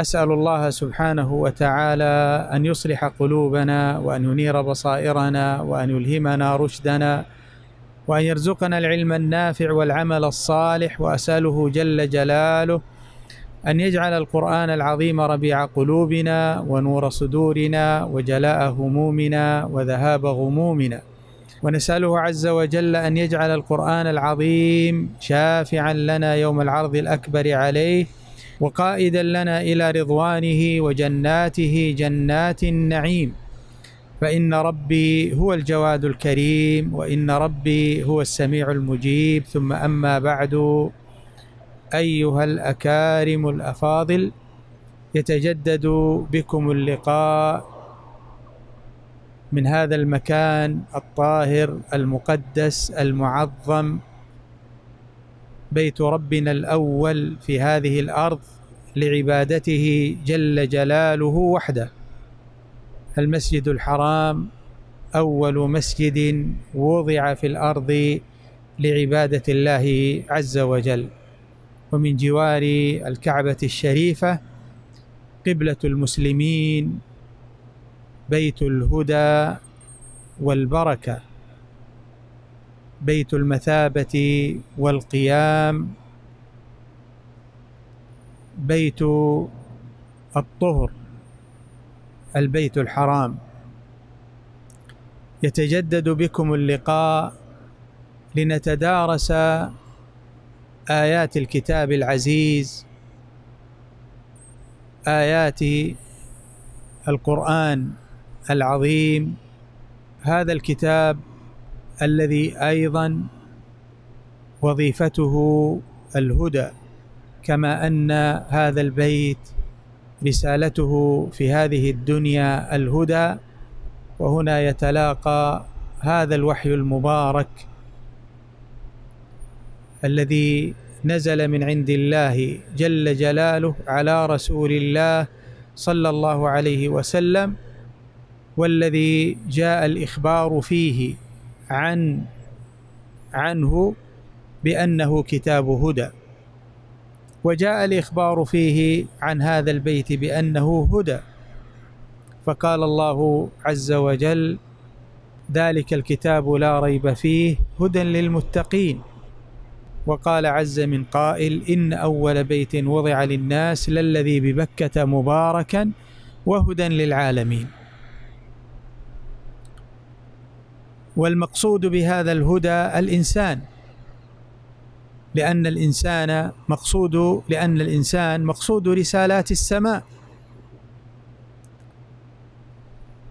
اسال الله سبحانه وتعالى ان يصلح قلوبنا وان ينير بصائرنا وان يلهمنا رشدنا وان يرزقنا العلم النافع والعمل الصالح واساله جل جلاله ان يجعل القران العظيم ربيع قلوبنا ونور صدورنا وجلاء همومنا وذهاب غمومنا ونساله عز وجل ان يجعل القران العظيم شافعا لنا يوم العرض الاكبر عليه وقائدا لنا إلى رضوانه وجناته جنات النعيم فإن ربي هو الجواد الكريم وإن ربي هو السميع المجيب ثم أما بعد أيها الأكارم الأفاضل يتجدد بكم اللقاء من هذا المكان الطاهر المقدس المعظم بيت ربنا الاول في هذه الارض لعبادته جل جلاله وحده المسجد الحرام اول مسجد وضع في الارض لعباده الله عز وجل ومن جوار الكعبه الشريفه قبله المسلمين بيت الهدى والبركه بيت المثابة والقيام بيت الطهر البيت الحرام يتجدد بكم اللقاء لنتدارس ايات الكتاب العزيز ايات القران العظيم هذا الكتاب الذي ايضا وظيفته الهدى كما ان هذا البيت رسالته في هذه الدنيا الهدى وهنا يتلاقى هذا الوحي المبارك الذي نزل من عند الله جل جلاله على رسول الله صلى الله عليه وسلم والذي جاء الاخبار فيه عن عنه بأنه كتاب هدى وجاء الإخبار فيه عن هذا البيت بأنه هدى فقال الله عز وجل ذلك الكتاب لا ريب فيه هدى للمتقين وقال عز من قائل إن أول بيت وضع للناس للذي ببكة مباركا وهدى للعالمين والمقصود بهذا الهدى الانسان لان الانسان مقصود لان الانسان مقصود رسالات السماء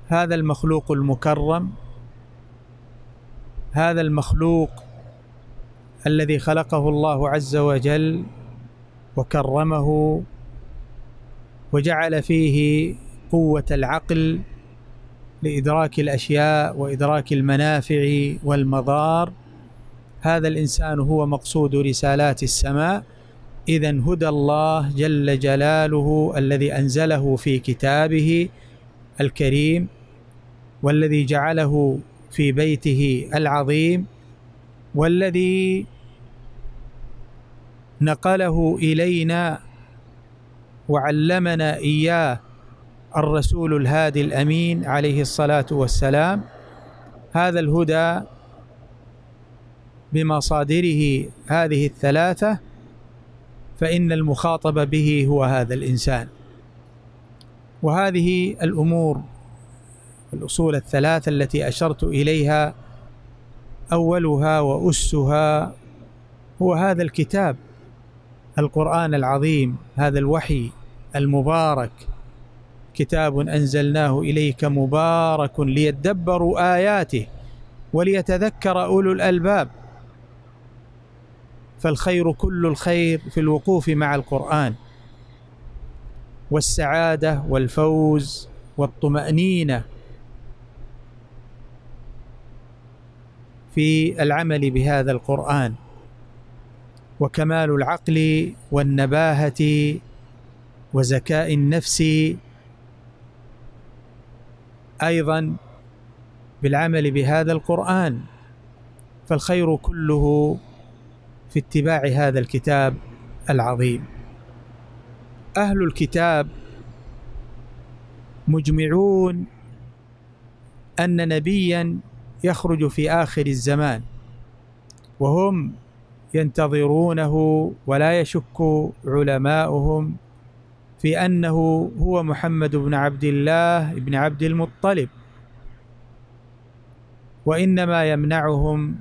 هذا المخلوق المكرم هذا المخلوق الذي خلقه الله عز وجل وكرمه وجعل فيه قوه العقل لادراك الاشياء وادراك المنافع والمضار هذا الانسان هو مقصود رسالات السماء اذا هدى الله جل جلاله الذي انزله في كتابه الكريم والذي جعله في بيته العظيم والذي نقله الينا وعلمنا اياه الرسول الهادي الامين عليه الصلاه والسلام هذا الهدى بمصادره هذه الثلاثه فان المخاطب به هو هذا الانسان وهذه الامور الاصول الثلاثه التي اشرت اليها اولها واسها هو هذا الكتاب القران العظيم هذا الوحي المبارك كتاب انزلناه اليك مبارك ليدبروا اياته وليتذكر اولو الالباب فالخير كل الخير في الوقوف مع القران والسعاده والفوز والطمانينه في العمل بهذا القران وكمال العقل والنباهه وزكاء النفس ايضا بالعمل بهذا القران فالخير كله في اتباع هذا الكتاب العظيم اهل الكتاب مجمعون ان نبيا يخرج في اخر الزمان وهم ينتظرونه ولا يشك علماؤهم في انه هو محمد بن عبد الله بن عبد المطلب وانما يمنعهم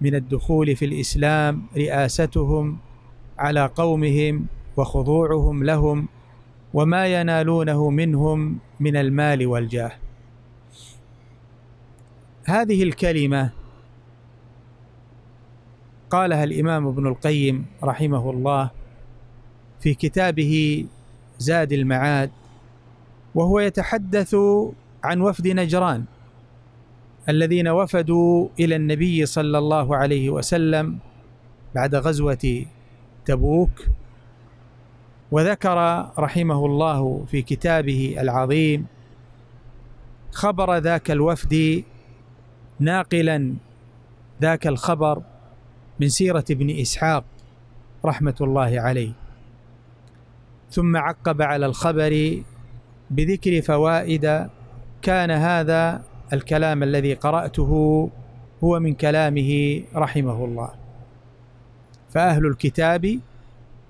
من الدخول في الاسلام رئاستهم على قومهم وخضوعهم لهم وما ينالونه منهم من المال والجاه هذه الكلمه قالها الامام ابن القيم رحمه الله في كتابه زاد المعاد وهو يتحدث عن وفد نجران الذين وفدوا الى النبي صلى الله عليه وسلم بعد غزوه تبوك وذكر رحمه الله في كتابه العظيم خبر ذاك الوفد ناقلا ذاك الخبر من سيره ابن اسحاق رحمه الله عليه ثم عقب على الخبر بذكر فوائد كان هذا الكلام الذي قراته هو من كلامه رحمه الله فأهل الكتاب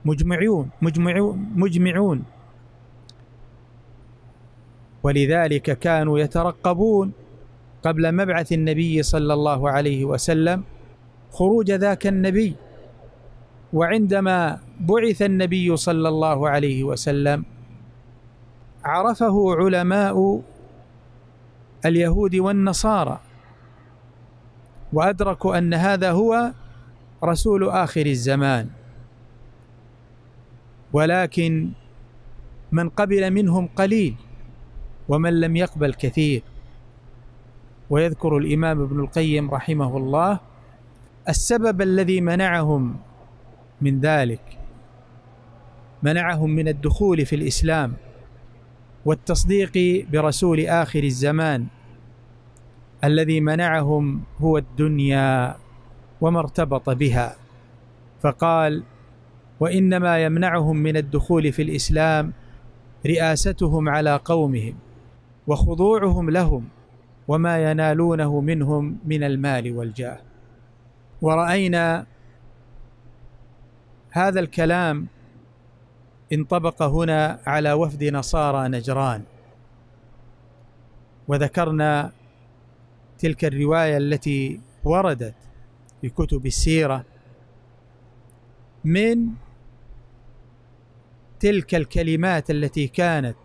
مجمعون مجمعون مجمعون ولذلك كانوا يترقبون قبل مبعث النبي صلى الله عليه وسلم خروج ذاك النبي وعندما بعث النبي صلى الله عليه وسلم عرفه علماء اليهود والنصارى وادركوا ان هذا هو رسول اخر الزمان ولكن من قبل منهم قليل ومن لم يقبل كثير ويذكر الامام ابن القيم رحمه الله السبب الذي منعهم من ذلك منعهم من الدخول في الاسلام والتصديق برسول اخر الزمان الذي منعهم هو الدنيا وما ارتبط بها فقال وانما يمنعهم من الدخول في الاسلام رئاستهم على قومهم وخضوعهم لهم وما ينالونه منهم من المال والجاه ورأينا هذا الكلام انطبق هنا على وفد نصارى نجران وذكرنا تلك الروايه التي وردت في كتب السيره من تلك الكلمات التي كانت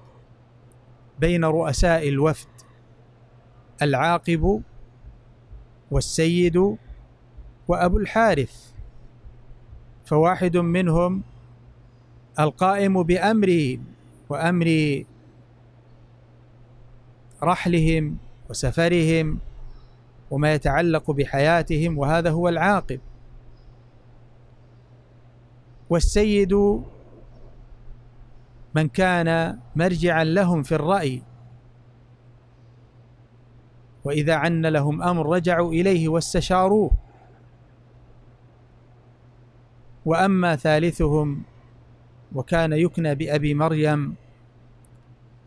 بين رؤساء الوفد العاقب والسيد وابو الحارث فواحد منهم القائم بأمري وأمر رحلهم وسفرهم وما يتعلق بحياتهم وهذا هو العاقب والسيد من كان مرجعا لهم في الرأي وإذا عن لهم أمر رجعوا إليه واستشاروه واما ثالثهم وكان يكنى بابي مريم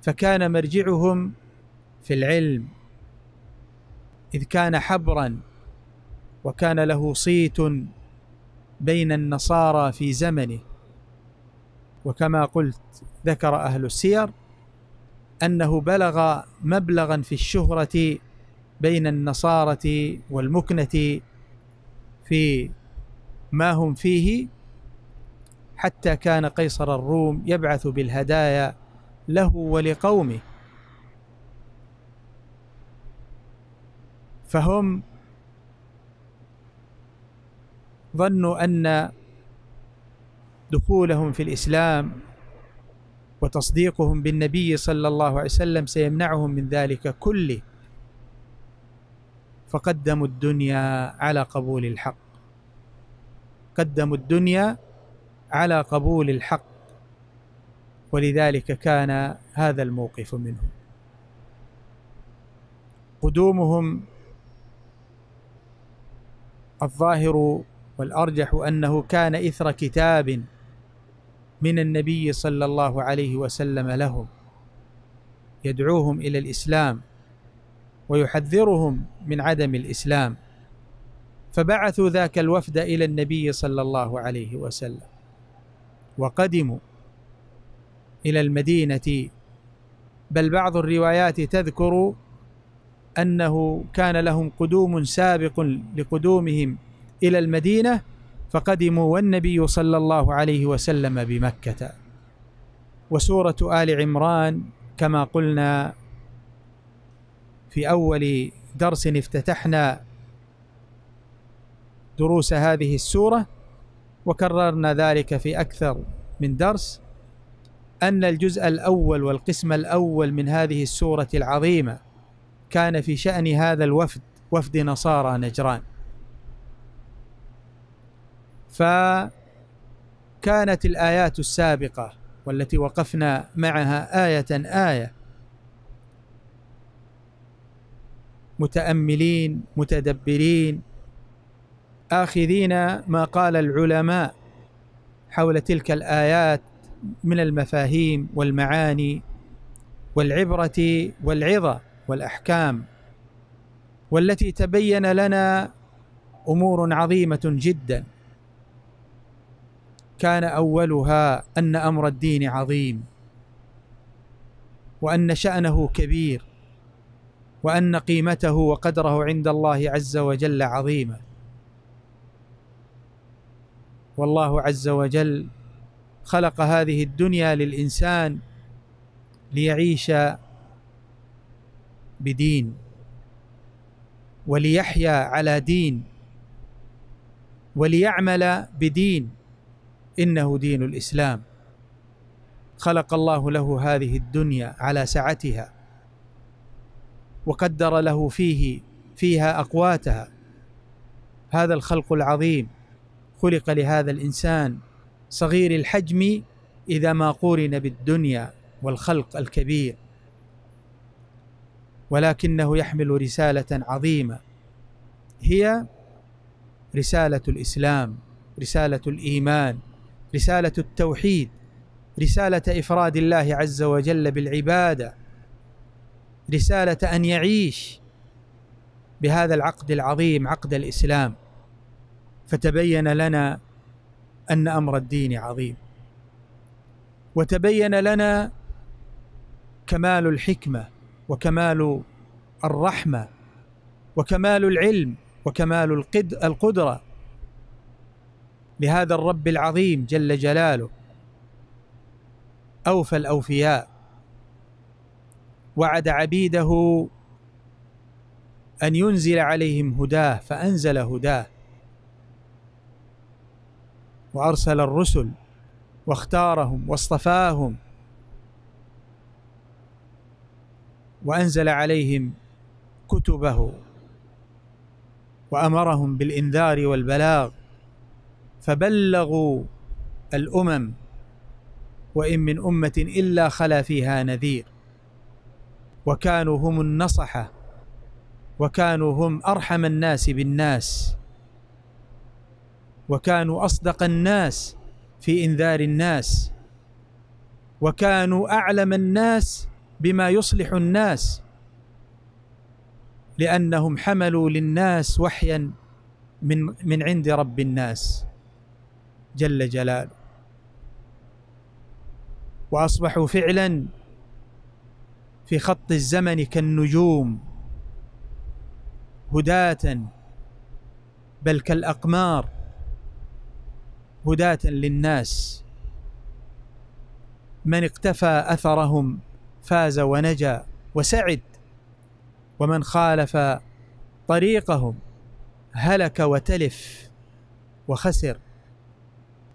فكان مرجعهم في العلم اذ كان حبرا وكان له صيت بين النصارى في زمنه وكما قلت ذكر اهل السير انه بلغ مبلغا في الشهره بين النصارى والمكنه في ما هم فيه حتى كان قيصر الروم يبعث بالهدايا له ولقومه فهم ظنوا ان دخولهم في الاسلام وتصديقهم بالنبي صلى الله عليه وسلم سيمنعهم من ذلك كله فقدموا الدنيا على قبول الحق قدموا الدنيا على قبول الحق ولذلك كان هذا الموقف منهم قدومهم الظاهر والارجح انه كان اثر كتاب من النبي صلى الله عليه وسلم لهم يدعوهم الى الاسلام ويحذرهم من عدم الاسلام فبعثوا ذاك الوفد الى النبي صلى الله عليه وسلم وقدموا الى المدينه بل بعض الروايات تذكر انه كان لهم قدوم سابق لقدومهم الى المدينه فقدموا والنبي صلى الله عليه وسلم بمكه وسوره ال عمران كما قلنا في اول درس افتتحنا دروس هذه السورة وكررنا ذلك في أكثر من درس أن الجزء الأول والقسم الأول من هذه السورة العظيمة كان في شأن هذا الوفد وفد نصارى نجران فكانت الآيات السابقة والتي وقفنا معها آية آية متأملين متدبرين آخذين ما قال العلماء حول تلك الآيات من المفاهيم والمعاني والعبرة والعظة والأحكام والتي تبين لنا أمور عظيمة جدا كان أولها أن أمر الدين عظيم وأن شأنه كبير وأن قيمته وقدره عند الله عز وجل عظيمه والله عز وجل خلق هذه الدنيا للانسان ليعيش بدين وليحيا على دين وليعمل بدين انه دين الاسلام خلق الله له هذه الدنيا على سعتها وقدر له فيه فيها اقواتها هذا الخلق العظيم خلق لهذا الانسان صغير الحجم اذا ما قورن بالدنيا والخلق الكبير ولكنه يحمل رساله عظيمه هي رساله الاسلام رساله الايمان رساله التوحيد رساله افراد الله عز وجل بالعباده رساله ان يعيش بهذا العقد العظيم عقد الاسلام فتبين لنا ان امر الدين عظيم وتبين لنا كمال الحكمه وكمال الرحمه وكمال العلم وكمال القدره لهذا الرب العظيم جل جلاله اوفى الاوفياء وعد عبيده ان ينزل عليهم هداه فانزل هداه وارسل الرسل واختارهم واصطفاهم وانزل عليهم كتبه وامرهم بالانذار والبلاغ فبلغوا الامم وان من امه الا خلا فيها نذير وكانوا هم النصحه وكانوا هم ارحم الناس بالناس وكانوا اصدق الناس في انذار الناس وكانوا اعلم الناس بما يصلح الناس لانهم حملوا للناس وحيا من من عند رب الناس جل جلاله واصبحوا فعلا في خط الزمن كالنجوم هداة بل كالاقمار هداة للناس من اقتفى اثرهم فاز ونجا وسعد ومن خالف طريقهم هلك وتلف وخسر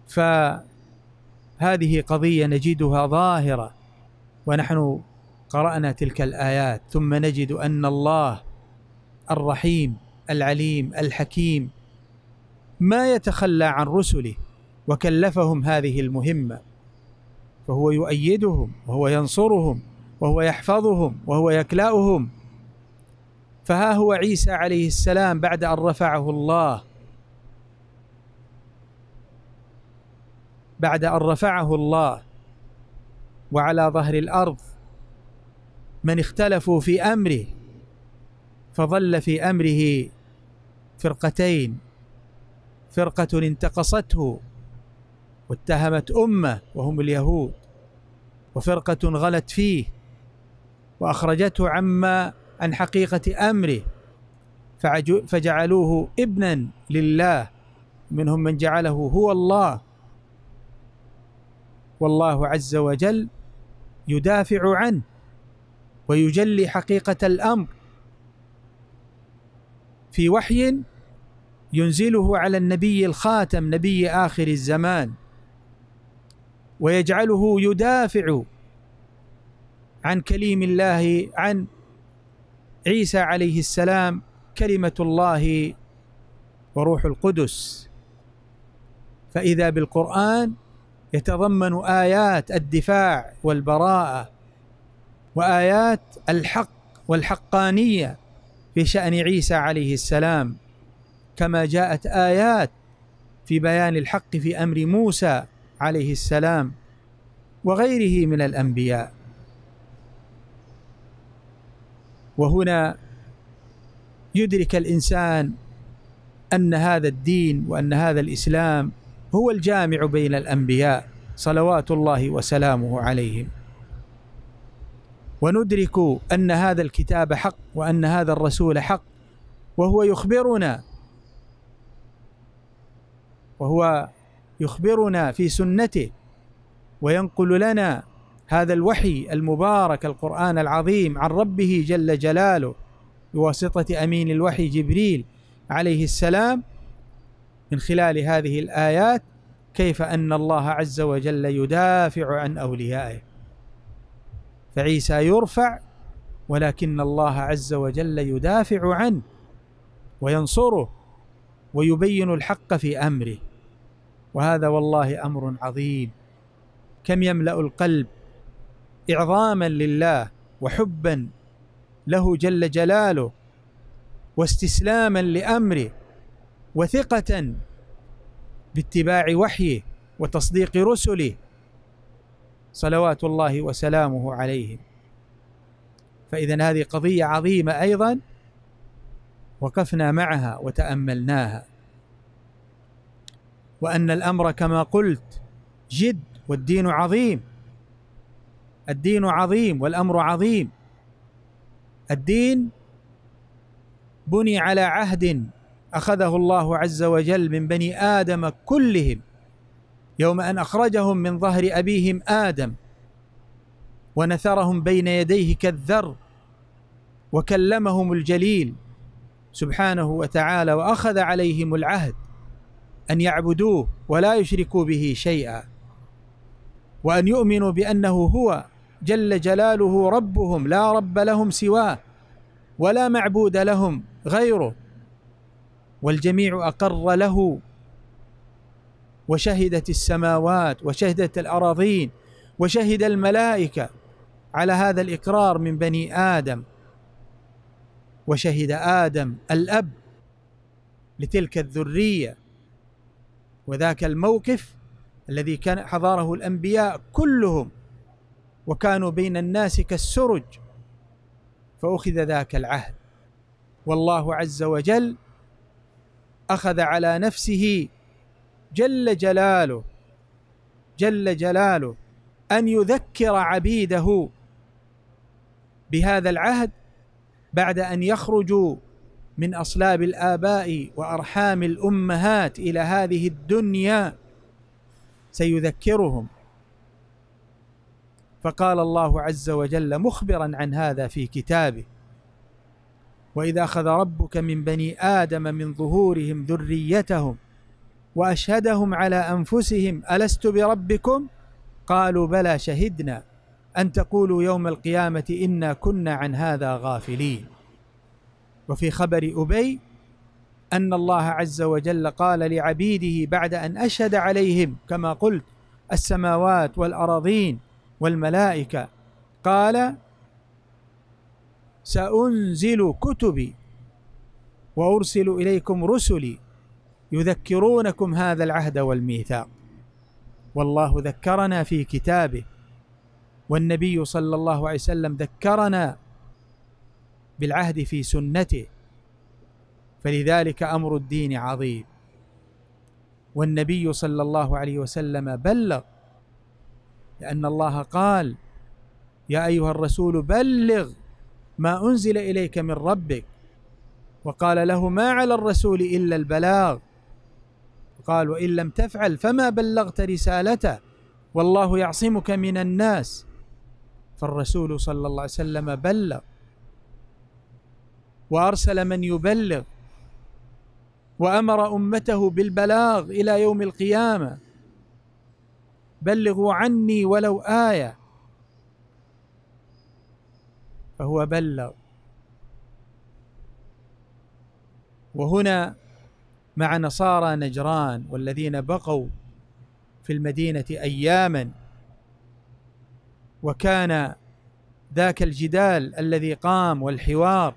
فهذه قضيه نجدها ظاهره ونحن قرانا تلك الايات ثم نجد ان الله الرحيم العليم الحكيم ما يتخلى عن رسله وكلفهم هذه المهمه فهو يؤيدهم وهو ينصرهم وهو يحفظهم وهو يكلاؤهم فها هو عيسى عليه السلام بعد ان رفعه الله بعد ان رفعه الله وعلى ظهر الارض من اختلفوا في امره فظل في امره فرقتين فرقه انتقصته واتهمت امه وهم اليهود وفرقه غلت فيه واخرجته عما عن حقيقه امره فجعلوه ابنا لله منهم من جعله هو الله والله عز وجل يدافع عنه ويجلي حقيقه الامر في وحي ينزله على النبي الخاتم نبي اخر الزمان ويجعله يدافع عن كليم الله عن عيسى عليه السلام كلمه الله وروح القدس فاذا بالقران يتضمن ايات الدفاع والبراءه وايات الحق والحقانيه في شان عيسى عليه السلام كما جاءت ايات في بيان الحق في امر موسى عليه السلام وغيره من الانبياء وهنا يدرك الانسان ان هذا الدين وان هذا الاسلام هو الجامع بين الانبياء صلوات الله وسلامه عليهم وندرك ان هذا الكتاب حق وان هذا الرسول حق وهو يخبرنا وهو يخبرنا في سنته وينقل لنا هذا الوحي المبارك القرآن العظيم عن ربه جل جلاله بواسطة أمين الوحي جبريل عليه السلام من خلال هذه الآيات كيف أن الله عز وجل يدافع عن أوليائه فعيسى يرفع ولكن الله عز وجل يدافع عنه وينصره ويبين الحق في أمره وهذا والله امر عظيم كم يملا القلب اعظاما لله وحبا له جل جلاله واستسلاما لامره وثقه باتباع وحيه وتصديق رسله صلوات الله وسلامه عليهم فاذا هذه قضيه عظيمه ايضا وقفنا معها وتاملناها وان الامر كما قلت جد والدين عظيم الدين عظيم والامر عظيم الدين بني على عهد اخذه الله عز وجل من بني ادم كلهم يوم ان اخرجهم من ظهر ابيهم ادم ونثرهم بين يديه كالذر وكلمهم الجليل سبحانه وتعالى واخذ عليهم العهد ان يعبدوه ولا يشركوا به شيئا وان يؤمنوا بانه هو جل جلاله ربهم لا رب لهم سواه ولا معبود لهم غيره والجميع اقر له وشهدت السماوات وشهدت الاراضين وشهد الملائكه على هذا الاقرار من بني ادم وشهد ادم الاب لتلك الذريه وذاك الموقف الذي كان حضاره الانبياء كلهم وكانوا بين الناس كالسرج فاخذ ذاك العهد والله عز وجل اخذ على نفسه جل جلاله جل جلاله ان يذكر عبيده بهذا العهد بعد ان يخرجوا من اصلاب الاباء وارحام الامهات الى هذه الدنيا سيذكرهم فقال الله عز وجل مخبرا عن هذا في كتابه واذا اخذ ربك من بني ادم من ظهورهم ذريتهم واشهدهم على انفسهم الست بربكم قالوا بلى شهدنا ان تقولوا يوم القيامه انا كنا عن هذا غافلين وفي خبر أبي أن الله عز وجل قال لعبيده بعد أن أشهد عليهم كما قلت السماوات والأراضين والملائكة قال سأنزل كتبي وأرسل إليكم رسلي يذكرونكم هذا العهد والميثاق والله ذكرنا في كتابه والنبي صلى الله عليه وسلم ذكرنا بالعهد في سنته فلذلك امر الدين عظيم والنبي صلى الله عليه وسلم بلغ لان الله قال يا ايها الرسول بلغ ما انزل اليك من ربك وقال له ما على الرسول الا البلاغ قال وان لم تفعل فما بلغت رسالته والله يعصمك من الناس فالرسول صلى الله عليه وسلم بلغ وارسل من يبلغ وامر امته بالبلاغ الى يوم القيامه بلغوا عني ولو ايه فهو بلغ وهنا مع نصارى نجران والذين بقوا في المدينه اياما وكان ذاك الجدال الذي قام والحوار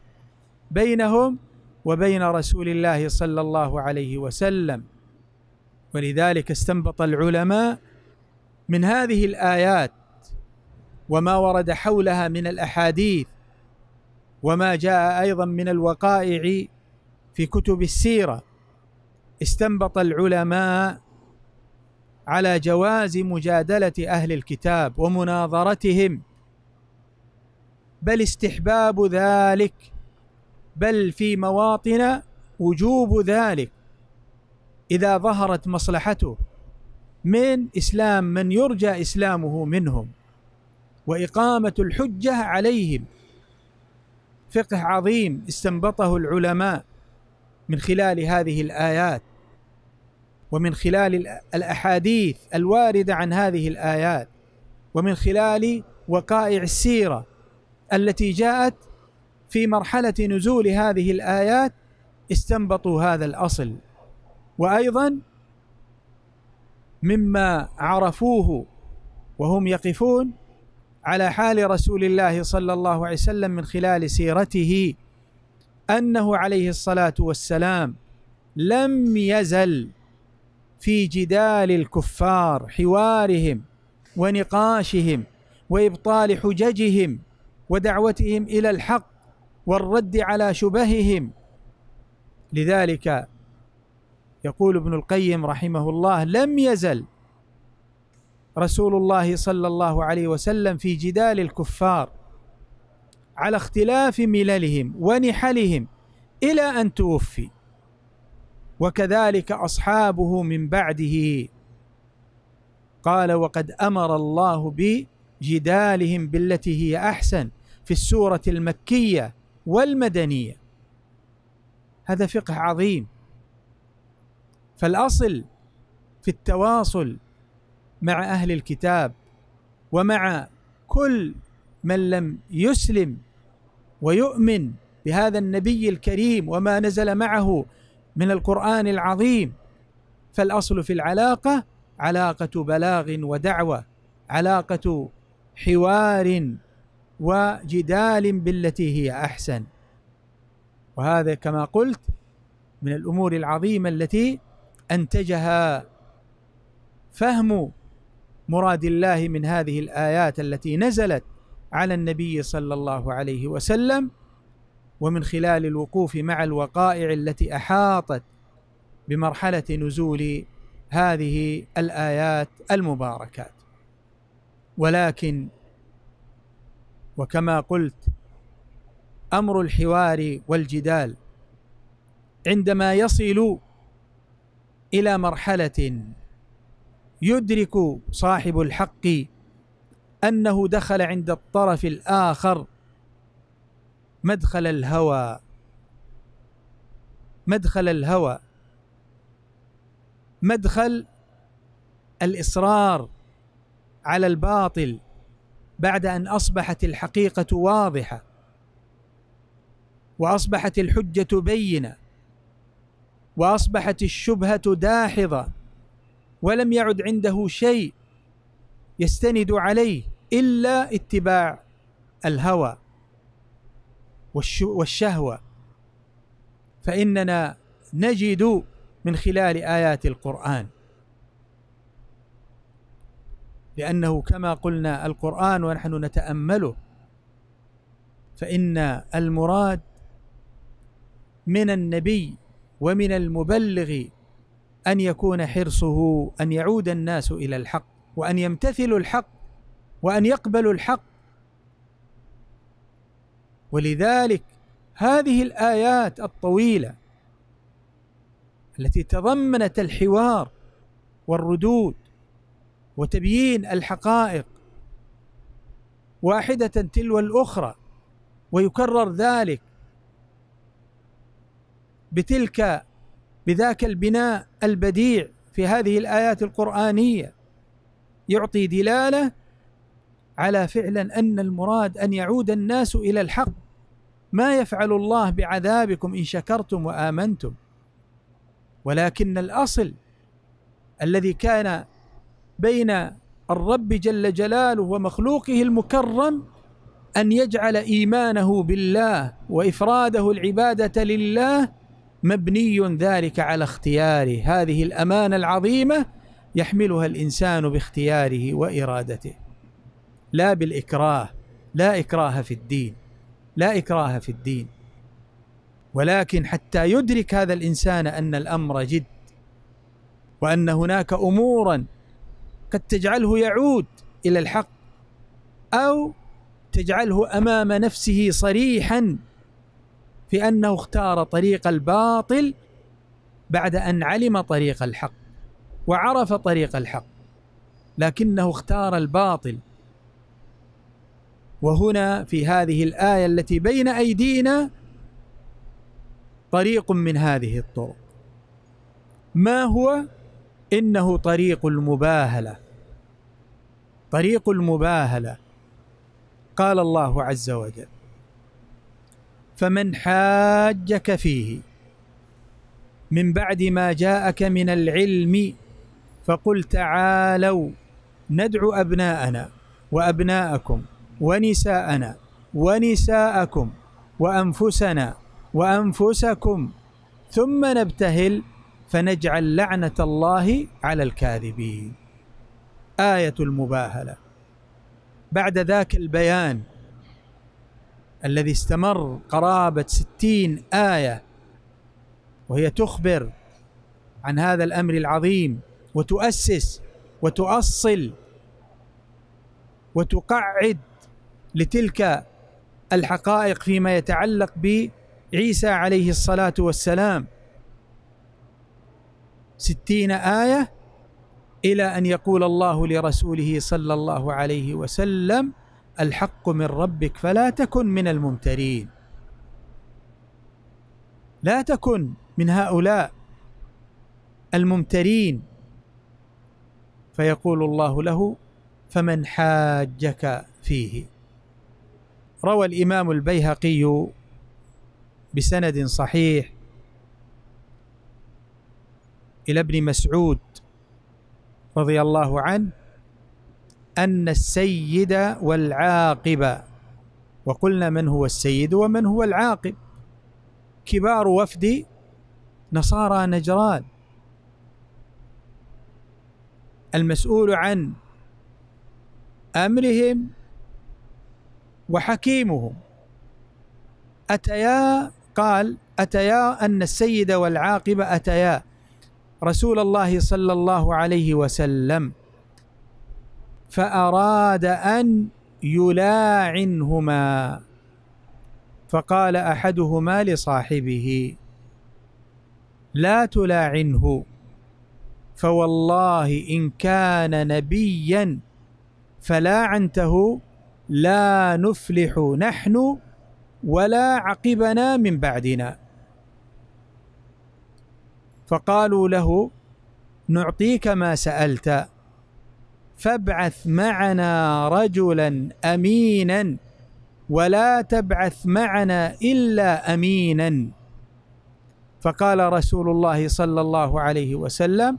بينهم وبين رسول الله صلى الله عليه وسلم ولذلك استنبط العلماء من هذه الايات وما ورد حولها من الاحاديث وما جاء ايضا من الوقائع في كتب السيره استنبط العلماء على جواز مجادله اهل الكتاب ومناظرتهم بل استحباب ذلك بل في مواطن وجوب ذلك اذا ظهرت مصلحته من اسلام من يرجى اسلامه منهم واقامه الحجه عليهم فقه عظيم استنبطه العلماء من خلال هذه الايات ومن خلال الاحاديث الوارده عن هذه الايات ومن خلال وقائع السيره التي جاءت في مرحله نزول هذه الايات استنبطوا هذا الاصل وايضا مما عرفوه وهم يقفون على حال رسول الله صلى الله عليه وسلم من خلال سيرته انه عليه الصلاه والسلام لم يزل في جدال الكفار حوارهم ونقاشهم وابطال حججهم ودعوتهم الى الحق والرد على شبههم لذلك يقول ابن القيم رحمه الله لم يزل رسول الله صلى الله عليه وسلم في جدال الكفار على اختلاف مللهم ونحلهم الى ان توفي وكذلك اصحابه من بعده قال وقد امر الله بجدالهم بالتي هي احسن في السوره المكيه والمدنيه هذا فقه عظيم فالاصل في التواصل مع اهل الكتاب ومع كل من لم يسلم ويؤمن بهذا النبي الكريم وما نزل معه من القران العظيم فالاصل في العلاقه علاقه بلاغ ودعوه علاقه حوار وجدال بالتي هي احسن وهذا كما قلت من الامور العظيمه التي انتجها فهم مراد الله من هذه الايات التي نزلت على النبي صلى الله عليه وسلم ومن خلال الوقوف مع الوقائع التي احاطت بمرحله نزول هذه الايات المباركات ولكن وكما قلت امر الحوار والجدال عندما يصل الى مرحله يدرك صاحب الحق انه دخل عند الطرف الاخر مدخل الهوى مدخل الهوى مدخل الاصرار على الباطل بعد ان اصبحت الحقيقه واضحه واصبحت الحجه بينه واصبحت الشبهه داحضه ولم يعد عنده شيء يستند عليه الا اتباع الهوى والشهوه فاننا نجد من خلال ايات القران لأنه كما قلنا القرآن ونحن نتأمله فإن المراد من النبي ومن المبلغ أن يكون حرصه أن يعود الناس إلى الحق وأن يمتثلوا الحق وأن يقبلوا الحق ولذلك هذه الآيات الطويلة التي تضمنت الحوار والردود وتبيين الحقائق واحده تلو الاخرى ويكرر ذلك بتلك بذاك البناء البديع في هذه الايات القرانيه يعطي دلاله على فعلا ان المراد ان يعود الناس الى الحق ما يفعل الله بعذابكم ان شكرتم وامنتم ولكن الاصل الذي كان بين الرب جل جلاله ومخلوقه المكرم ان يجعل ايمانه بالله وافراده العباده لله مبني ذلك على اختياره هذه الامانه العظيمه يحملها الانسان باختياره وارادته لا بالاكراه لا اكراه في الدين لا اكراه في الدين ولكن حتى يدرك هذا الانسان ان الامر جد وان هناك امورا قد تجعله يعود الى الحق او تجعله امام نفسه صريحا في انه اختار طريق الباطل بعد ان علم طريق الحق وعرف طريق الحق لكنه اختار الباطل وهنا في هذه الايه التي بين ايدينا طريق من هذه الطرق ما هو انه طريق المباهله طريق المباهله قال الله عز وجل فمن حاجك فيه من بعد ما جاءك من العلم فقل تعالوا ندعو ابناءنا وابناءكم ونساءنا ونساءكم وانفسنا وانفسكم ثم نبتهل فنجعل لعنه الله على الكاذبين آية المباهلة بعد ذاك البيان الذي استمر قرابة ستين آية وهي تخبر عن هذا الأمر العظيم وتؤسس وتؤصل وتقعد لتلك الحقائق فيما يتعلق بعيسى عليه الصلاة والسلام ستين آية الى ان يقول الله لرسوله صلى الله عليه وسلم الحق من ربك فلا تكن من الممترين لا تكن من هؤلاء الممترين فيقول الله له فمن حاجك فيه روى الامام البيهقي بسند صحيح الى ابن مسعود رضي الله عنه أن السيد والعاقب وقلنا من هو السيد ومن هو العاقب كبار وفد نصارى نجران المسؤول عن امرهم وحكيمهم اتيا قال اتيا ان السيد والعاقب اتيا رسول الله صلى الله عليه وسلم فأراد أن يلاعنهما فقال أحدهما لصاحبه لا تلاعنه فوالله إن كان نبيا فلاعنته لا نفلح نحن ولا عقبنا من بعدنا فقالوا له نعطيك ما سالت فابعث معنا رجلا امينا ولا تبعث معنا الا امينا فقال رسول الله صلى الله عليه وسلم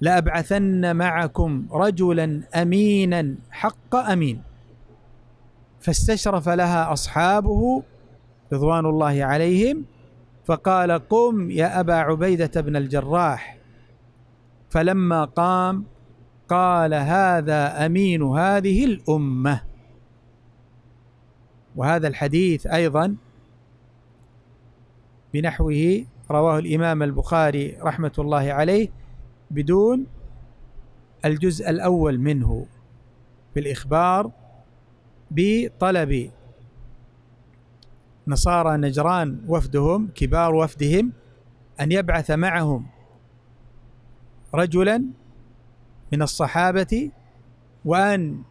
لابعثن معكم رجلا امينا حق امين فاستشرف لها اصحابه رضوان الله عليهم فقال قم يا ابا عبيده بن الجراح فلما قام قال هذا امين هذه الامه وهذا الحديث ايضا بنحوه رواه الامام البخاري رحمه الله عليه بدون الجزء الاول منه في الاخبار بطلب نصارى نجران وفدهم كبار وفدهم أن يبعث معهم رجلا من الصحابة وأن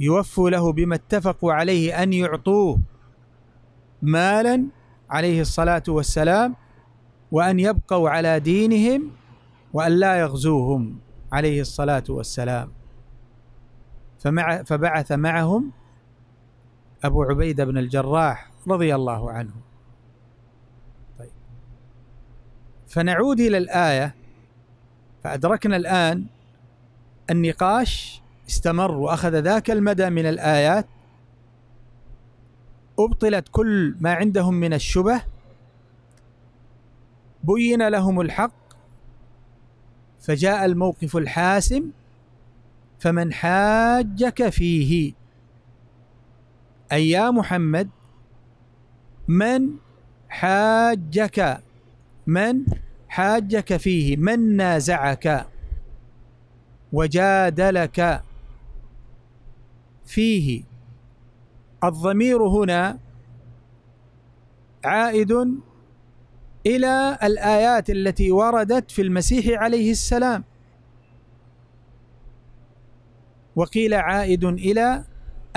يوفوا له بما اتفقوا عليه أن يعطوه مالا عليه الصلاة والسلام وأن يبقوا على دينهم وأن لا يغزوهم عليه الصلاة والسلام فمع فبعث معهم أبو عبيدة بن الجراح رضي الله عنه طيب فنعود إلى الآية فأدركنا الآن النقاش استمر وأخذ ذاك المدى من الآيات أبطلت كل ما عندهم من الشبه بين لهم الحق فجاء الموقف الحاسم فمن حاجك فيه أي يا محمد من حاجك من حاجك فيه من نازعك وجادلك فيه الضمير هنا عائد الى الايات التي وردت في المسيح عليه السلام وقيل عائد الى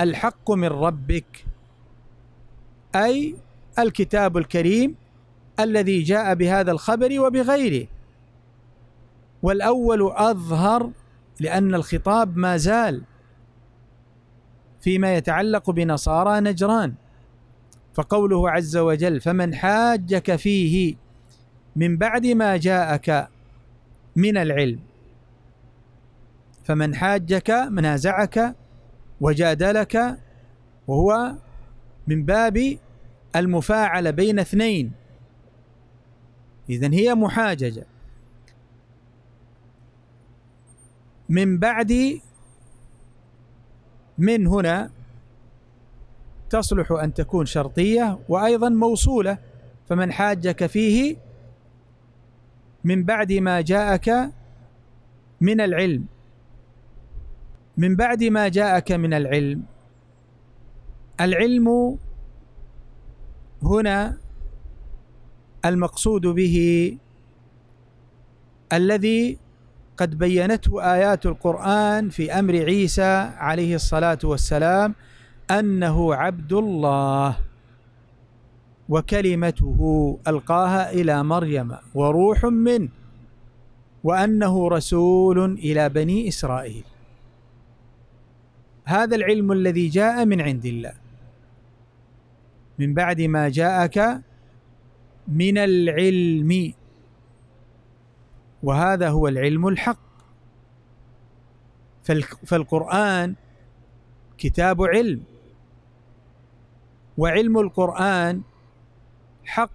الحق من ربك اي الكتاب الكريم الذي جاء بهذا الخبر وبغيره والاول اظهر لان الخطاب ما زال فيما يتعلق بنصارى نجران فقوله عز وجل فمن حاجك فيه من بعد ما جاءك من العلم فمن حاجك منازعك وجادلك وهو من باب المفاعلة بين اثنين إذا هي محاججة من بعد من هنا تصلح أن تكون شرطية وأيضا موصولة فمن حاجك فيه من بعد ما جاءك من العلم من بعد ما جاءك من العلم العلم هنا المقصود به الذي قد بينته ايات القران في امر عيسى عليه الصلاه والسلام انه عبد الله وكلمته القاها الى مريم وروح منه وانه رسول الى بني اسرائيل هذا العلم الذي جاء من عند الله من بعد ما جاءك من العلم وهذا هو العلم الحق فالقرآن كتاب علم وعلم القرآن حق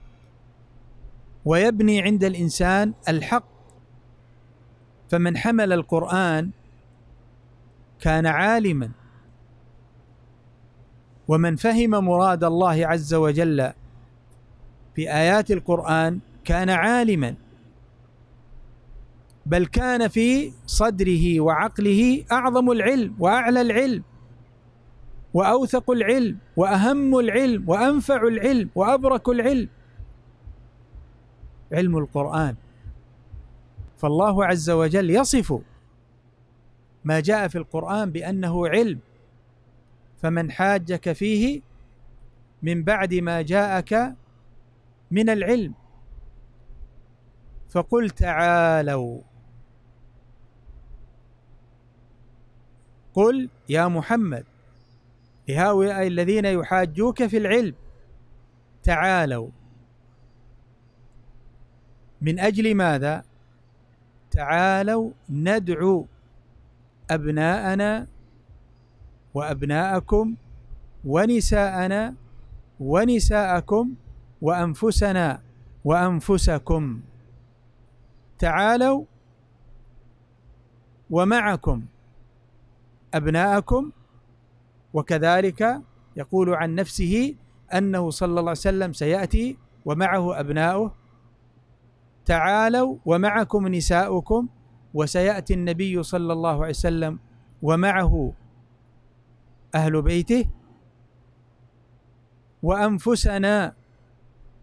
ويبني عند الإنسان الحق فمن حمل القرآن كان عالما ومن فهم مراد الله عز وجل في ايات القران كان عالما بل كان في صدره وعقله اعظم العلم واعلى العلم واوثق العلم واهم العلم وانفع العلم وابرك العلم علم القران فالله عز وجل يصف ما جاء في القران بانه علم فمن حاجك فيه من بعد ما جاءك من العلم فقل تعالوا قل يا محمد لهؤلاء الذين يحاجوك في العلم تعالوا من اجل ماذا تعالوا ندعو ابناءنا وأبناءكم ونساءنا ونساءكم وأنفسنا وأنفسكم تعالوا ومعكم أبناءكم وكذلك يقول عن نفسه أنه صلى الله عليه وسلم سيأتي ومعه أبناؤه تعالوا ومعكم نساؤكم وسيأتي النبي صلى الله عليه وسلم ومعه أهل بيته وأنفسنا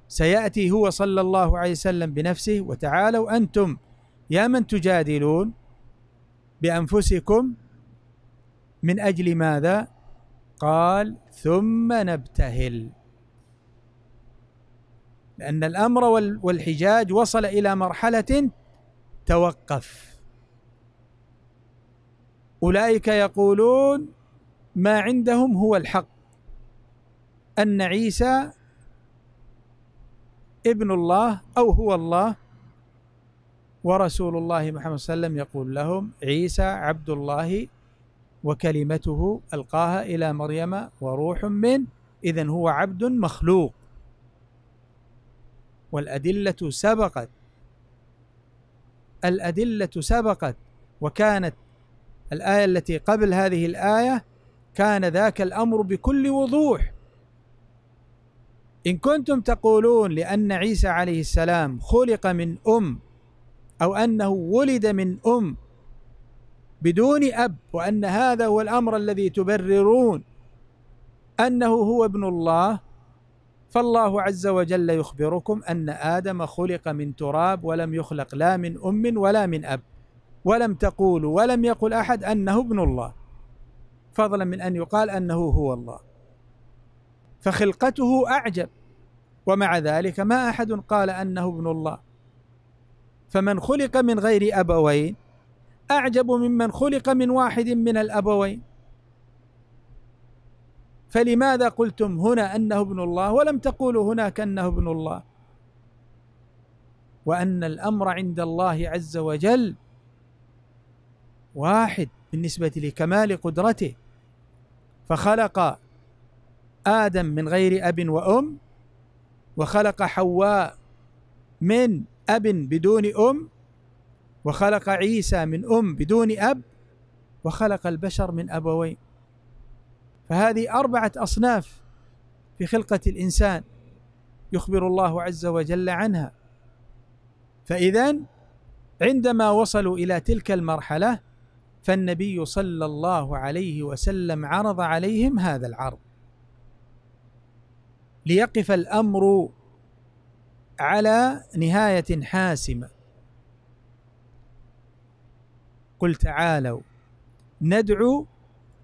سيأتي هو صلى الله عليه وسلم بنفسه وتعالوا أنتم يا من تجادلون بأنفسكم من أجل ماذا؟ قال ثم نبتهل لأن الأمر والحجاج وصل إلى مرحلة توقف أولئك يقولون ما عندهم هو الحق ان عيسى ابن الله او هو الله ورسول الله محمد صلى الله عليه وسلم يقول لهم عيسى عبد الله وكلمته القاها الى مريم وروح منه اذا هو عبد مخلوق والادله سبقت الادله سبقت وكانت الايه التي قبل هذه الايه كان ذاك الامر بكل وضوح ان كنتم تقولون لان عيسى عليه السلام خلق من ام او انه ولد من ام بدون اب وان هذا هو الامر الذي تبررون انه هو ابن الله فالله عز وجل يخبركم ان ادم خلق من تراب ولم يخلق لا من ام ولا من اب ولم تقولوا ولم يقل احد انه ابن الله فضلا من ان يقال انه هو الله فخلقته اعجب ومع ذلك ما احد قال انه ابن الله فمن خلق من غير ابوين اعجب ممن خلق من واحد من الابوين فلماذا قلتم هنا انه ابن الله ولم تقولوا هناك انه ابن الله وان الامر عند الله عز وجل واحد بالنسبة لكمال قدرته فخلق آدم من غير أب وأم وخلق حواء من أب بدون أم وخلق عيسى من أم بدون أب وخلق البشر من أبوين فهذه أربعة أصناف في خلقة الإنسان يخبر الله عز وجل عنها فإذا عندما وصلوا إلى تلك المرحلة فالنبي صلى الله عليه وسلم عرض عليهم هذا العرض ليقف الامر على نهايه حاسمه قل تعالوا ندعو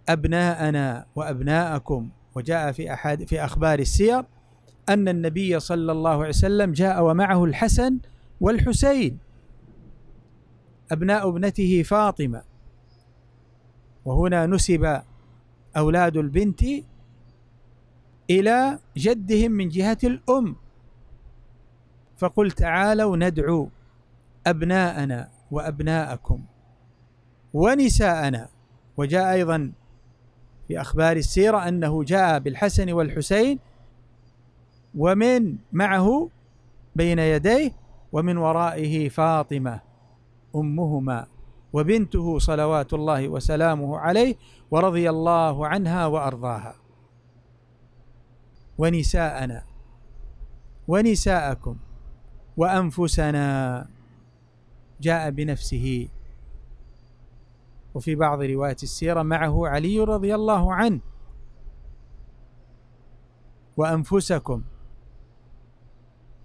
ابناءنا وابناءكم وجاء في احد في اخبار السير ان النبي صلى الله عليه وسلم جاء ومعه الحسن والحسين ابناء ابنته فاطمه وهنا نسب أولاد البنت إلى جدهم من جهة الأم فقل تعالوا ندعو أبناءنا وأبناءكم ونساءنا وجاء أيضا في أخبار السيرة أنه جاء بالحسن والحسين ومن معه بين يديه ومن ورائه فاطمة أمهما وبنته صلوات الله وسلامه عليه ورضي الله عنها وارضاها ونساءنا ونساءكم وانفسنا جاء بنفسه وفي بعض روايه السيره معه علي رضي الله عنه وانفسكم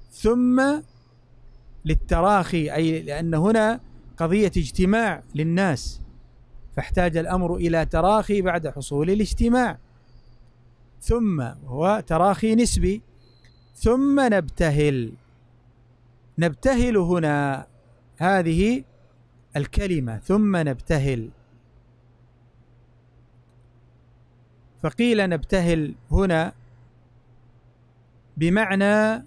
ثم للتراخي اي لان هنا قضية اجتماع للناس فاحتاج الأمر إلى تراخي بعد حصول الاجتماع ثم هو تراخي نسبي ثم نبتهل نبتهل هنا هذه الكلمة ثم نبتهل فقيل نبتهل هنا بمعنى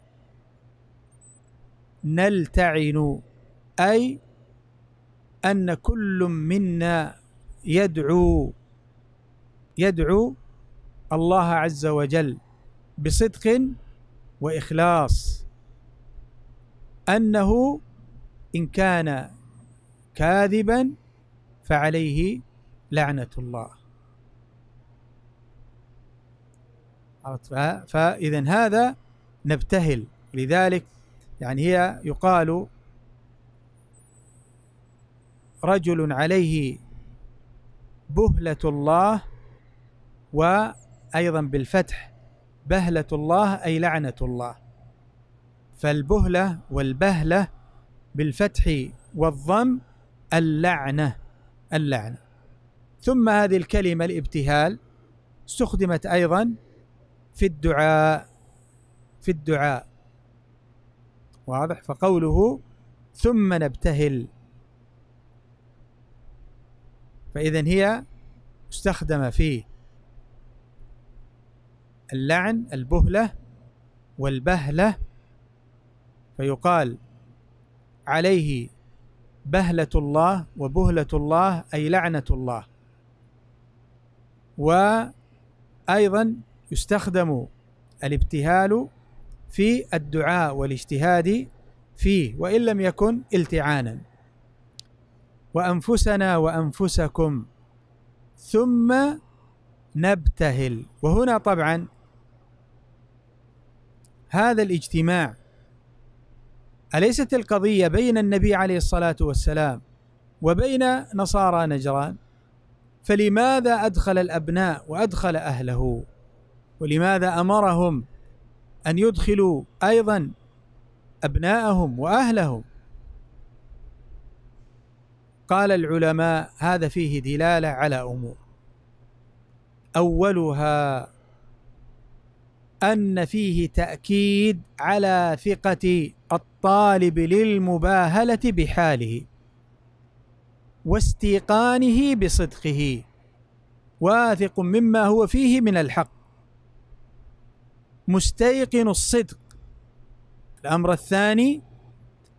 نلتعن أي أن كل منا يدعو يدعو الله عز وجل بصدق وإخلاص أنه إن كان كاذبا فعليه لعنة الله فإذا هذا نبتهل لذلك يعني هي يقال رجل عليه بهلة الله وأيضا بالفتح بهلة الله أي لعنة الله فالبهلة والبهلة بالفتح والضم اللعنة اللعنة ثم هذه الكلمة الابتهال استخدمت أيضا في الدعاء في الدعاء واضح فقوله ثم نبتهل فإذا هي مستخدمة في اللعن البهلة والبهلة فيقال عليه بهلة الله وبهلة الله أي لعنة الله وأيضا يستخدم الابتهال في الدعاء والاجتهاد فيه وإن لم يكن التعانا وانفسنا وانفسكم ثم نبتهل وهنا طبعا هذا الاجتماع اليست القضيه بين النبي عليه الصلاه والسلام وبين نصارى نجران فلماذا ادخل الابناء وادخل اهله ولماذا امرهم ان يدخلوا ايضا ابناءهم واهلهم قال العلماء هذا فيه دلاله على امور اولها ان فيه تاكيد على ثقه الطالب للمباهله بحاله واستيقانه بصدقه واثق مما هو فيه من الحق مستيقن الصدق الامر الثاني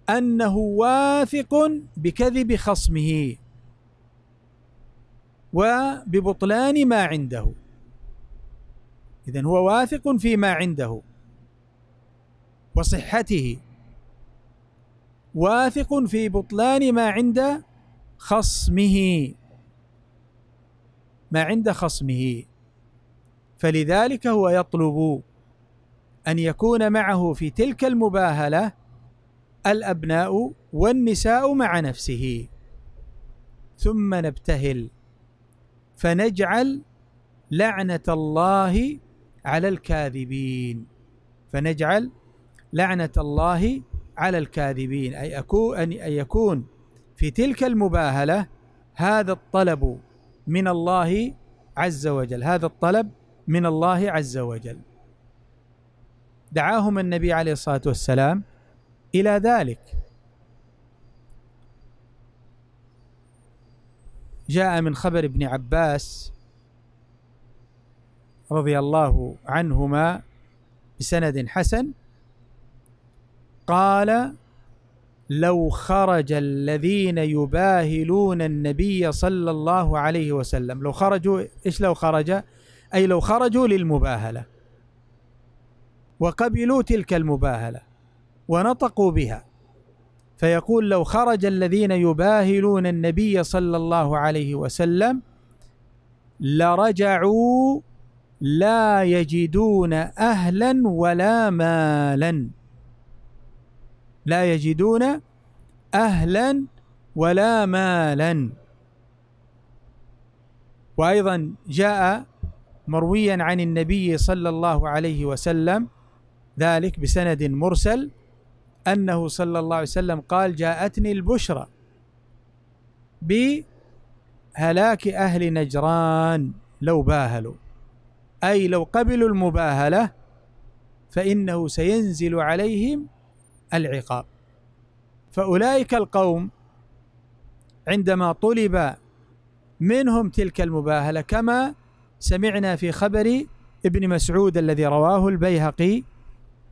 انه واثق بكذب خصمه وببطلان ما عنده اذا هو واثق فيما عنده وصحته واثق في بطلان ما عند خصمه ما عند خصمه فلذلك هو يطلب ان يكون معه في تلك المباهله الأبناء والنساء مع نفسه ثم نبتهل فنجعل لعنة الله على الكاذبين فنجعل لعنة الله على الكاذبين أي أكون أن يكون في تلك المباهلة هذا الطلب من الله عز وجل هذا الطلب من الله عز وجل دعاهم النبي عليه الصلاة والسلام إلى ذلك جاء من خبر ابن عباس رضي الله عنهما بسند حسن قال لو خرج الذين يباهلون النبي صلى الله عليه وسلم لو خرجوا ايش لو خرج اي لو خرجوا للمباهله وقبلوا تلك المباهله ونطقوا بها فيقول لو خرج الذين يباهلون النبي صلى الله عليه وسلم لرجعوا لا يجدون اهلا ولا مالا لا يجدون اهلا ولا مالا وايضا جاء مرويا عن النبي صلى الله عليه وسلم ذلك بسند مرسل أنه صلى الله عليه وسلم قال جاءتني البشرى بهلاك أهل نجران لو باهلوا أي لو قبلوا المباهلة فإنه سينزل عليهم العقاب فأولئك القوم عندما طلب منهم تلك المباهلة كما سمعنا في خبر ابن مسعود الذي رواه البيهقي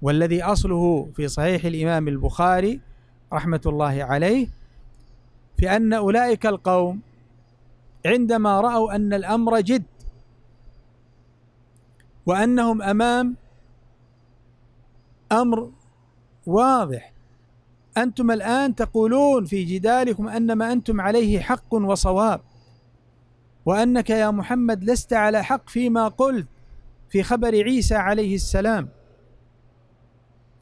والذي أصله في صحيح الإمام البخاري رحمة الله عليه في أن أولئك القوم عندما رأوا أن الأمر جد وأنهم أمام أمر واضح أنتم الآن تقولون في جدالكم أن ما أنتم عليه حق وصواب وأنك يا محمد لست على حق فيما قلت في خبر عيسى عليه السلام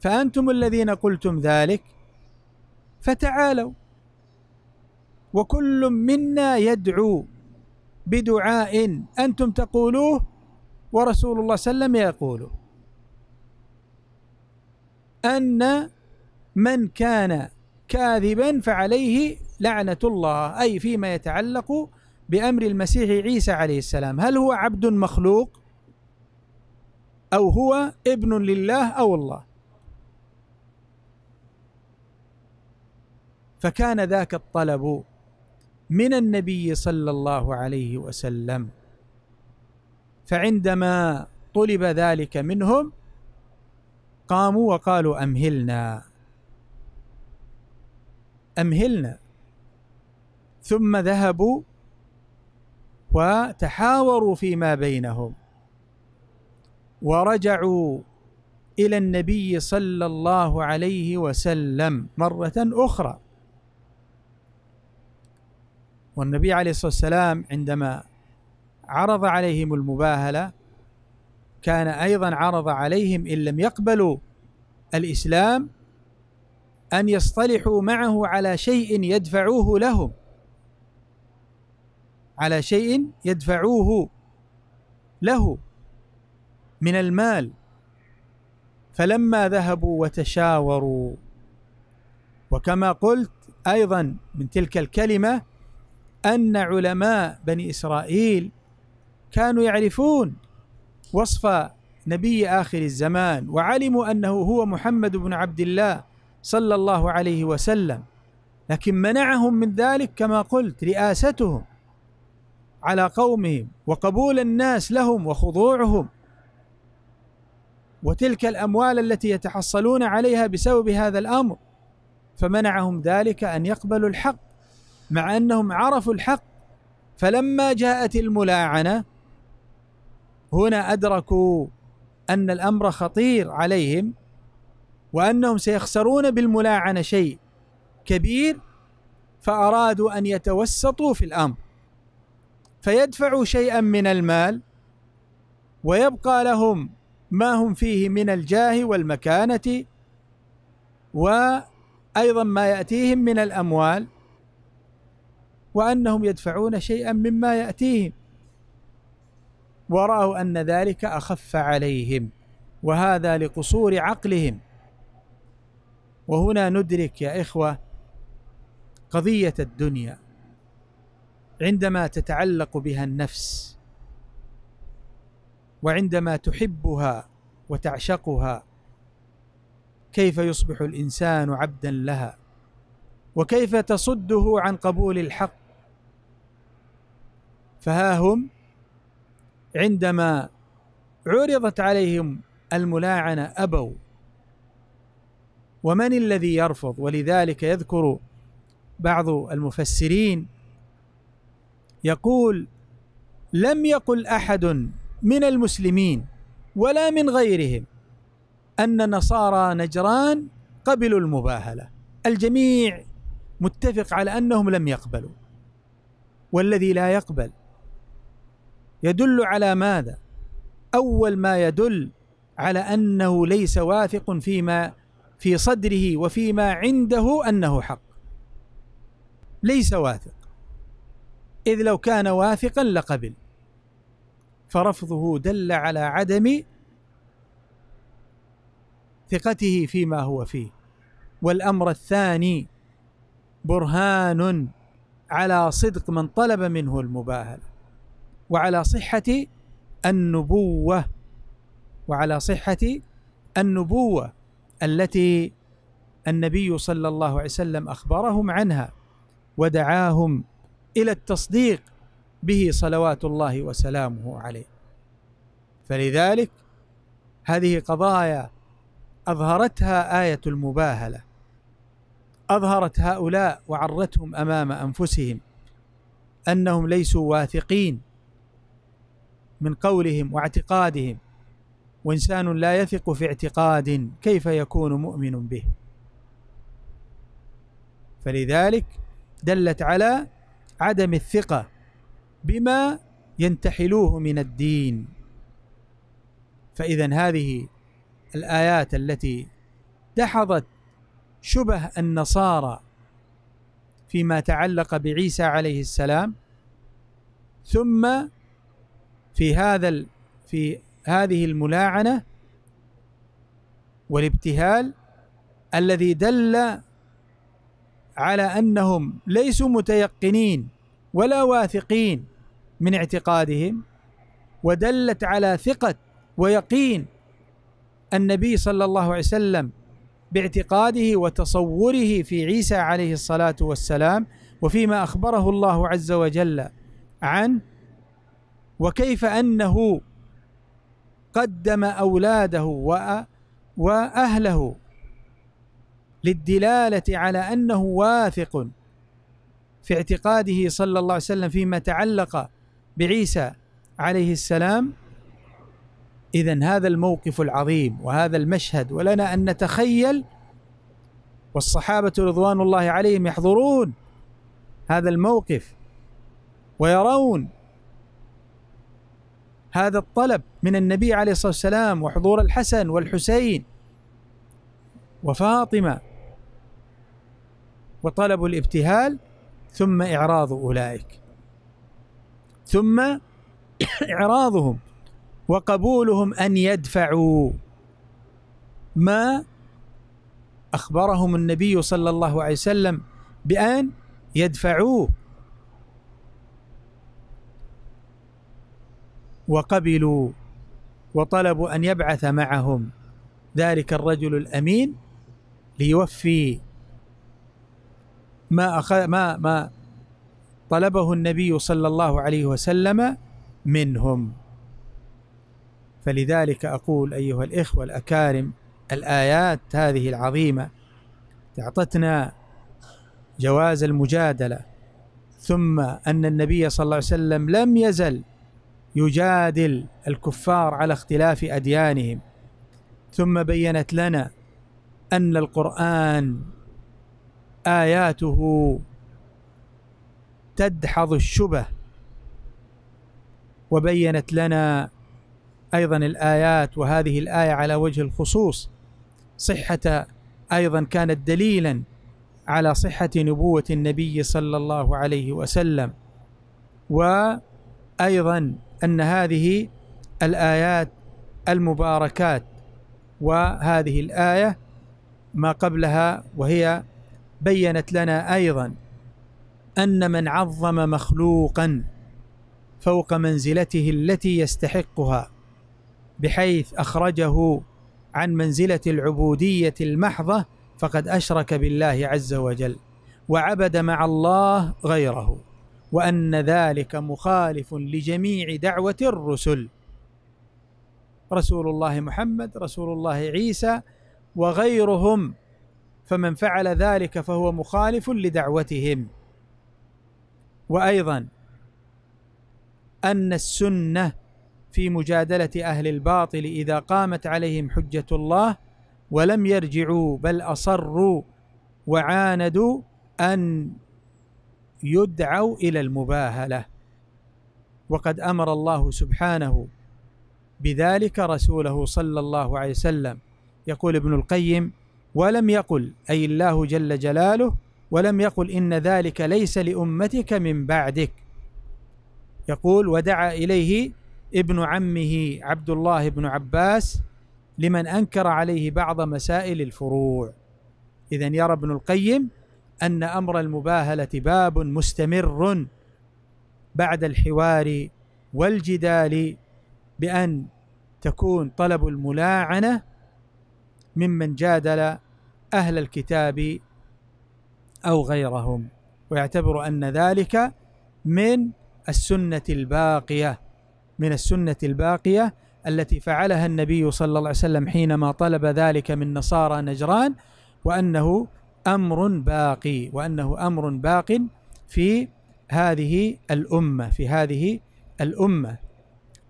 فأنتم الذين قلتم ذلك فتعالوا وكل منا يدعو بدعاء أنتم تقولوه ورسول الله صلى الله عليه وسلم يقوله أن من كان كاذبا فعليه لعنة الله أي فيما يتعلق بأمر المسيح عيسى عليه السلام هل هو عبد مخلوق أو هو ابن لله أو الله فكان ذاك الطلب من النبي صلى الله عليه وسلم فعندما طلب ذلك منهم قاموا وقالوا امهلنا امهلنا ثم ذهبوا وتحاوروا فيما بينهم ورجعوا الى النبي صلى الله عليه وسلم مره اخرى والنبي عليه الصلاة والسلام عندما عرض عليهم المباهلة كان أيضا عرض عليهم إن لم يقبلوا الإسلام أن يصطلحوا معه على شيء يدفعوه لهم على شيء يدفعوه له من المال فلما ذهبوا وتشاوروا وكما قلت ايضا من تلك الكلمه ان علماء بني اسرائيل كانوا يعرفون وصف نبي اخر الزمان وعلموا انه هو محمد بن عبد الله صلى الله عليه وسلم لكن منعهم من ذلك كما قلت رئاستهم على قومهم وقبول الناس لهم وخضوعهم وتلك الاموال التي يتحصلون عليها بسبب هذا الامر فمنعهم ذلك ان يقبلوا الحق مع انهم عرفوا الحق فلما جاءت الملاعنه هنا ادركوا ان الامر خطير عليهم وانهم سيخسرون بالملاعنه شيء كبير فارادوا ان يتوسطوا في الامر فيدفعوا شيئا من المال ويبقى لهم ما هم فيه من الجاه والمكانه وايضا ما ياتيهم من الاموال وأنهم يدفعون شيئا مما يأتيهم ورأوا أن ذلك أخف عليهم وهذا لقصور عقلهم وهنا ندرك يا إخوة قضية الدنيا عندما تتعلق بها النفس وعندما تحبها وتعشقها كيف يصبح الانسان عبدا لها وكيف تصده عن قبول الحق فها هم عندما عرضت عليهم الملاعنة أبوا ومن الذي يرفض ولذلك يذكر بعض المفسرين يقول لم يقل أحد من المسلمين ولا من غيرهم أن نصارى نجران قبلوا المباهلة الجميع متفق على أنهم لم يقبلوا والذي لا يقبل يدل على ماذا اول ما يدل على انه ليس واثق فيما في صدره وفيما عنده انه حق ليس واثق اذ لو كان واثقا لقبل فرفضه دل على عدم ثقته فيما هو فيه والامر الثاني برهان على صدق من طلب منه المباهله وعلى صحة النبوة وعلى صحة النبوة التي النبي صلى الله عليه وسلم أخبرهم عنها ودعاهم إلى التصديق به صلوات الله وسلامه عليه فلذلك هذه قضايا أظهرتها آية المباهلة أظهرت هؤلاء وعرتهم أمام أنفسهم أنهم ليسوا واثقين من قولهم واعتقادهم وانسان لا يثق في اعتقاد كيف يكون مؤمن به فلذلك دلت على عدم الثقه بما ينتحلوه من الدين فاذا هذه الايات التي دحضت شبه النصارى فيما تعلق بعيسى عليه السلام ثم في هذا في هذه الملاعنه والابتهال الذي دل على انهم ليسوا متيقنين ولا واثقين من اعتقادهم ودلت على ثقه ويقين النبي صلى الله عليه وسلم باعتقاده وتصوره في عيسى عليه الصلاه والسلام وفيما اخبره الله عز وجل عن وكيف انه قدم اولاده واهله للدلاله على انه واثق في اعتقاده صلى الله عليه وسلم فيما تعلق بعيسى عليه السلام اذا هذا الموقف العظيم وهذا المشهد ولنا ان نتخيل والصحابه رضوان الله عليهم يحضرون هذا الموقف ويرون هذا الطلب من النبي عليه الصلاه والسلام وحضور الحسن والحسين وفاطمه وطلب الابتهال ثم اعراض اولئك ثم اعراضهم وقبولهم ان يدفعوا ما اخبرهم النبي صلى الله عليه وسلم بان يدفعوه وقبلوا وطلبوا ان يبعث معهم ذلك الرجل الامين ليوفي ما أخذ ما ما طلبه النبي صلى الله عليه وسلم منهم فلذلك اقول ايها الاخوه الاكارم الايات هذه العظيمه اعطتنا جواز المجادله ثم ان النبي صلى الله عليه وسلم لم يزل يجادل الكفار على اختلاف اديانهم ثم بينت لنا ان القران اياته تدحض الشبه وبينت لنا ايضا الايات وهذه الايه على وجه الخصوص صحه ايضا كانت دليلا على صحه نبوه النبي صلى الله عليه وسلم وايضا أن هذه الآيات المباركات وهذه الآية ما قبلها وهي بينت لنا أيضا أن من عظم مخلوقا فوق منزلته التي يستحقها بحيث أخرجه عن منزلة العبودية المحضة فقد أشرك بالله عز وجل وعبد مع الله غيره وان ذلك مخالف لجميع دعوه الرسل رسول الله محمد رسول الله عيسى وغيرهم فمن فعل ذلك فهو مخالف لدعوتهم وايضا ان السنه في مجادله اهل الباطل اذا قامت عليهم حجه الله ولم يرجعوا بل اصروا وعاندوا ان يدعو الى المباهله وقد امر الله سبحانه بذلك رسوله صلى الله عليه وسلم يقول ابن القيم ولم يقل اي الله جل جلاله ولم يقل ان ذلك ليس لامتك من بعدك يقول ودعا اليه ابن عمه عبد الله بن عباس لمن انكر عليه بعض مسائل الفروع اذا يرى ابن القيم ان امر المباهله باب مستمر بعد الحوار والجدال بان تكون طلب الملاعنه ممن جادل اهل الكتاب او غيرهم ويعتبر ان ذلك من السنه الباقيه من السنه الباقيه التي فعلها النبي صلى الله عليه وسلم حينما طلب ذلك من نصارى نجران وانه امر باقي وانه امر باق في هذه الامه في هذه الامه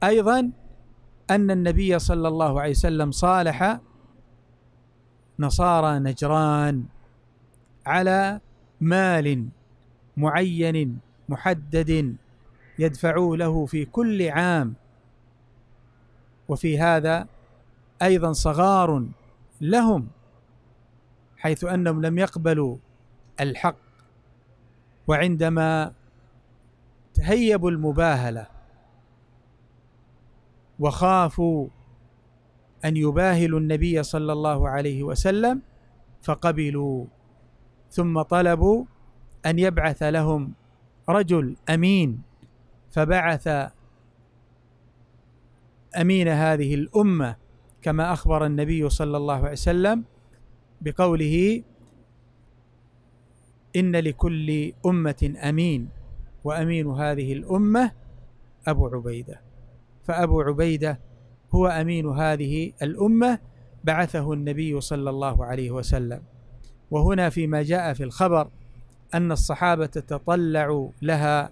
ايضا ان النبي صلى الله عليه وسلم صالح نصارى نجران على مال معين محدد يدفعوا له في كل عام وفي هذا ايضا صغار لهم حيث انهم لم يقبلوا الحق وعندما تهيبوا المباهله وخافوا ان يباهلوا النبي صلى الله عليه وسلم فقبلوا ثم طلبوا ان يبعث لهم رجل امين فبعث امين هذه الامه كما اخبر النبي صلى الله عليه وسلم بقوله إن لكل أمة أمين وأمين هذه الأمة أبو عبيدة فأبو عبيدة هو أمين هذه الأمة بعثه النبي صلى الله عليه وسلم وهنا فيما جاء في الخبر أن الصحابة تطلعوا لها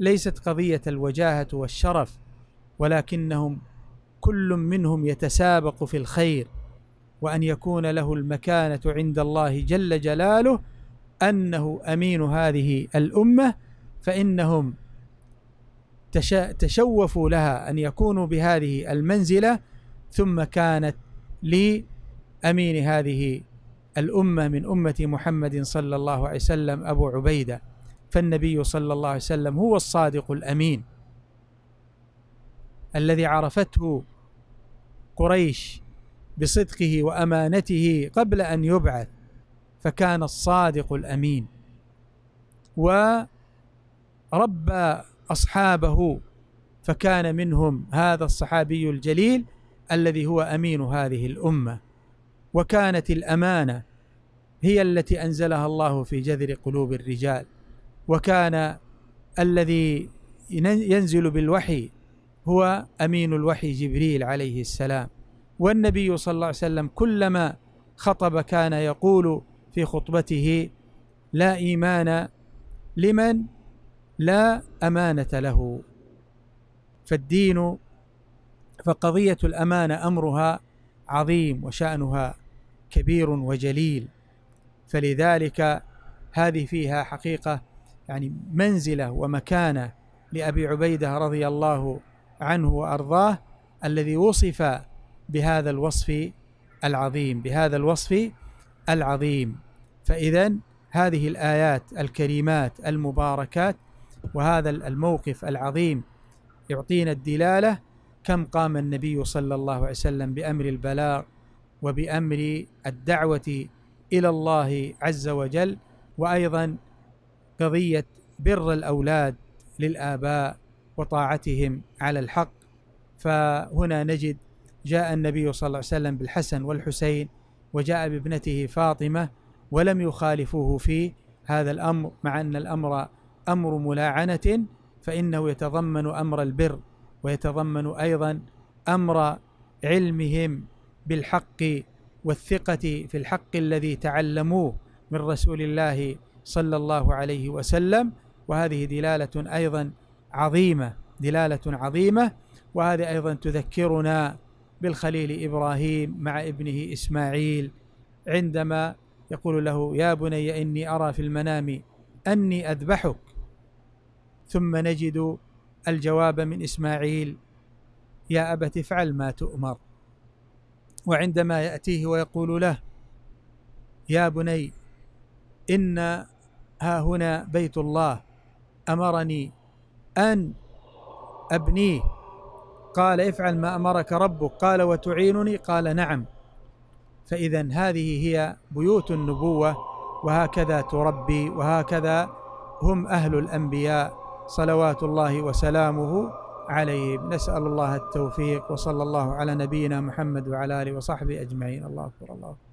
ليست قضية الوجاهة والشرف ولكنهم كل منهم يتسابق في الخير وأن يكون له المكانة عند الله جل جلاله أنه أمين هذه الأمة فإنهم تشوفوا لها أن يكونوا بهذه المنزلة ثم كانت لأمين هذه الأمة من أمة محمد صلى الله عليه وسلم أبو عبيدة فالنبي صلى الله عليه وسلم هو الصادق الأمين الذي عرفته قريش بصدقه وامانته قبل ان يبعث فكان الصادق الامين وربى اصحابه فكان منهم هذا الصحابي الجليل الذي هو امين هذه الامه وكانت الامانه هي التي انزلها الله في جذر قلوب الرجال وكان الذي ينزل بالوحي هو امين الوحي جبريل عليه السلام والنبي صلى الله عليه وسلم كلما خطب كان يقول في خطبته لا إيمان لمن لا أمانة له فالدين فقضية الأمانة أمرها عظيم وشأنها كبير وجليل فلذلك هذه فيها حقيقة يعني منزلة ومكانة لأبي عبيدة رضي الله عنه وأرضاه الذي وصف بهذا الوصف العظيم بهذا الوصف العظيم فإذا هذه الآيات الكريمات المباركات وهذا الموقف العظيم يعطينا الدلالة كم قام النبي صلى الله عليه وسلم بأمر البلاغ وبأمر الدعوة إلى الله عز وجل وأيضا قضية بر الأولاد للآباء وطاعتهم على الحق فهنا نجد جاء النبي صلى الله عليه وسلم بالحسن والحسين وجاء بابنته فاطمه ولم يخالفوه في هذا الامر مع ان الامر امر ملاعنه فانه يتضمن امر البر ويتضمن ايضا امر علمهم بالحق والثقه في الحق الذي تعلموه من رسول الله صلى الله عليه وسلم وهذه دلاله ايضا عظيمه دلاله عظيمه وهذه ايضا تذكرنا بالخليل ابراهيم مع ابنه اسماعيل عندما يقول له يا بني اني ارى في المنام اني اذبحك ثم نجد الجواب من اسماعيل يا ابت افعل ما تؤمر وعندما ياتيه ويقول له يا بني ان ها هنا بيت الله امرني ان ابنيه قال افعل ما امرك ربك قال وتعينني قال نعم فاذا هذه هي بيوت النبوه وهكذا تربي وهكذا هم اهل الانبياء صلوات الله وسلامه عليهم نسال الله التوفيق وصلى الله على نبينا محمد وعلى اله وصحبه اجمعين الله اكبر الله أكبر